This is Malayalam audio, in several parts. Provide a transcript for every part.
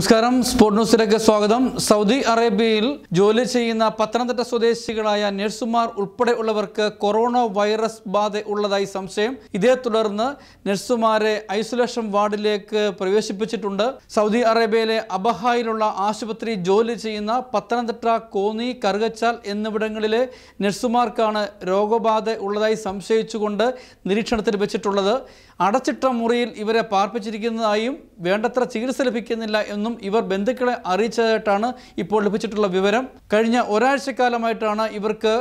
നമസ്കാരം സ്പോർട് ന്യൂസിലേക്ക് സ്വാഗതം സൗദി അറേബ്യയിൽ ജോലി ചെയ്യുന്ന പത്തനംതിട്ട സ്വദേശികളായ നഴ്സുമാർ ഉൾപ്പെടെയുള്ളവർക്ക് കൊറോണ വൈറസ് ബാധ ഉള്ളതായി സംശയം ഇതേ തുടർന്ന് നഴ്സുമാരെ ഐസൊലേഷൻ വാർഡിലേക്ക് പ്രവേശിപ്പിച്ചിട്ടുണ്ട് സൗദി അറേബ്യയിലെ അബഹായിലുള്ള ആശുപത്രി ജോലി ചെയ്യുന്ന പത്തനംതിട്ട കോന്നി കറുകച്ചാൽ എന്നിവിടങ്ങളിലെ നഴ്സുമാർക്കാണ് രോഗബാധ ഉള്ളതായി സംശയിച്ചുകൊണ്ട് നിരീക്ഷണത്തിൽ വെച്ചിട്ടുള്ളത് അടച്ചിട്ട മുറിയിൽ ഇവരെ പാർപ്പിച്ചിരിക്കുന്നതായും വേണ്ടത്ര ചികിത്സ ലഭിക്കുന്നില്ല എന്നും നിന്നും ഇവർ ബന്ധുക്കളെ അറിയിച്ചതായിട്ടാണ് ഇപ്പോൾ ലഭിച്ചിട്ടുള്ള വിവരം കഴിഞ്ഞ ഒരാഴ്ചക്കാലമായിട്ടാണ് ഇവർക്ക്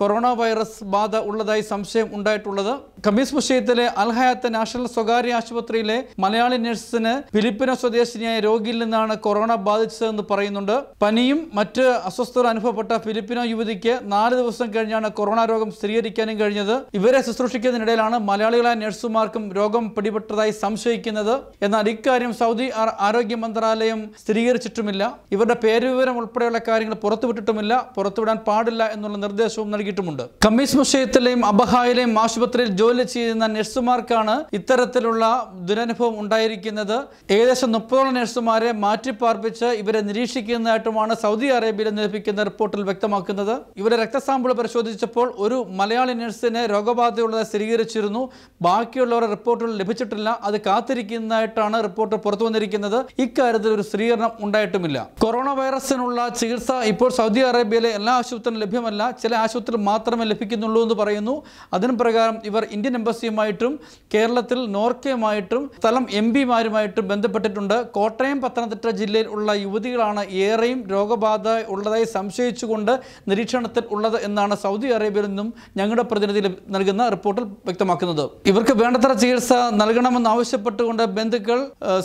കൊറോണ വൈറസ് ബാധ ഉള്ളതായി സംശയം ഉണ്ടായിട്ടുള്ളത് കമീസ് മുഷയത്തിലെ അൽഹയാത്ത് നാഷണൽ സ്വകാര്യ ആശുപത്രിയിലെ മലയാളി നഴ്സിന് ഫിലിപ്പിനോ സ്വദേശിനിയായ രോഗിയിൽ നിന്നാണ് കൊറോണ ബാധിച്ചതെന്ന് പറയുന്നുണ്ട് പനിയും മറ്റ് അസ്വസ്ഥത അനുഭവപ്പെട്ട ഫിലിപ്പിനോ യുവതിക്ക് നാല് ദിവസം കഴിഞ്ഞാണ് കൊറോണ രോഗം സ്ഥിരീകരിക്കാനും കഴിഞ്ഞത് ഇവരെ ശുശ്രൂഷിക്കുന്നതിനിടയിലാണ് മലയാളികളായ നഴ്സുമാർക്കും രോഗം പിടിപെട്ടതായി സംശയിക്കുന്നത് എന്നാൽ ഇക്കാര്യം സൗദി ആരോഗ്യ മന്ത്രാലയം സ്ഥിരീകരിച്ചിട്ടുമില്ല ഇവരുടെ പേരുവിവരം ഉൾപ്പെടെയുള്ള കാര്യങ്ങൾ പുറത്തുവിട്ടിട്ടുമില്ല പുറത്തുവിടാൻ പാടില്ല എന്നുള്ള നിർദ്ദേശവും നൽകി നൽകിയിട്ടുമുണ്ട് കമ്മീസ് മുഷയത്തിലെയും അബഹായിലെയും ആശുപത്രിയിൽ ജോലി ചെയ്യുന്ന നഴ്സുമാർക്കാണ് ഇത്തരത്തിലുള്ള ദുരനുഭവം ഉണ്ടായിരിക്കുന്നത് ഏകദേശം മുപ്പതോളം നഴ്സുമാരെ മാറ്റിപ്പാർപ്പിച്ച് ഇവരെ നിരീക്ഷിക്കുന്നതായിട്ടുമാണ് സൗദി അറേബ്യയിൽ ലഭിക്കുന്ന റിപ്പോർട്ടിൽ വ്യക്തമാക്കുന്നത് ഇവരെ രക്തസാമ്പിൾ പരിശോധിച്ചപ്പോൾ ഒരു മലയാളി നഴ്സിനെ രോഗബാധയുള്ളത് സ്ഥിരീകരിച്ചിരുന്നു ബാക്കിയുള്ളവരുടെ റിപ്പോർട്ടുകൾ ലഭിച്ചിട്ടില്ല അത് കാത്തിരിക്കുന്നതായിട്ടാണ് റിപ്പോർട്ട് പുറത്തു വന്നിരിക്കുന്നത് ഇക്കാര്യത്തിൽ ഒരു സ്ഥിരീകരണം ഉണ്ടായിട്ടുമില്ല കൊറോണ വൈറസിനുള്ള ചികിത്സ ഇപ്പോൾ സൗദി അറേബ്യയിലെ എല്ലാ ആശുപത്രിയിലും ലഭ്യമല്ല ചില ആശുപത്രി ഓഫീസർ മാത്രമേ ലഭിക്കുന്നുള്ളൂ എന്ന് പറയുന്നു അതിന് പ്രകാരം ഇവർ ഇന്ത്യൻ എംബസിയുമായിട്ടും കേരളത്തിൽ നോർക്കയുമായിട്ടും സ്ഥലം എം പിമാരുമായിട്ടും ബന്ധപ്പെട്ടിട്ടുണ്ട് കോട്ടയം പത്തനംതിട്ട ജില്ലയിൽ ഉള്ള യുവതികളാണ് ഏറെയും രോഗബാധ ഉള്ളതായി സംശയിച്ചുകൊണ്ട് നിരീക്ഷണത്തിൽ ഉള്ളത് എന്നാണ് സൗദി അറേബ്യയിൽ നിന്നും ഞങ്ങളുടെ പ്രതിനിധി നൽകുന്ന റിപ്പോർട്ടിൽ വ്യക്തമാക്കുന്നത് ഇവർക്ക് വേണ്ടത്ര ചികിത്സ നൽകണമെന്ന് ആവശ്യപ്പെട്ടുകൊണ്ട് ബന്ധുക്കൾ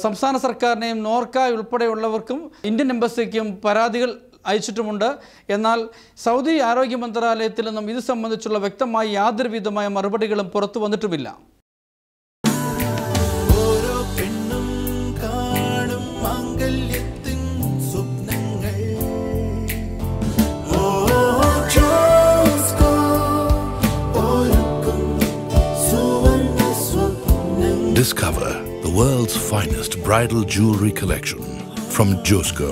സംസ്ഥാന സർക്കാരിനെയും നോർക്ക ഉൾപ്പെടെയുള്ളവർക്കും ഇന്ത്യൻ എംബസിക്കും പരാതികൾ അയച്ചിട്ടുമുണ്ട് എന്നാൽ സൗദി ആരോഗ്യ മന്ത്രാലയത്തിൽ നിന്നും ഇത് സംബന്ധിച്ചുള്ള വ്യക്തമായ യാതൊരുവിധമായ മറുപടികളും പുറത്തു വന്നിട്ടുമില്ല Discover the world's finest bridal jewelry collection from Josco.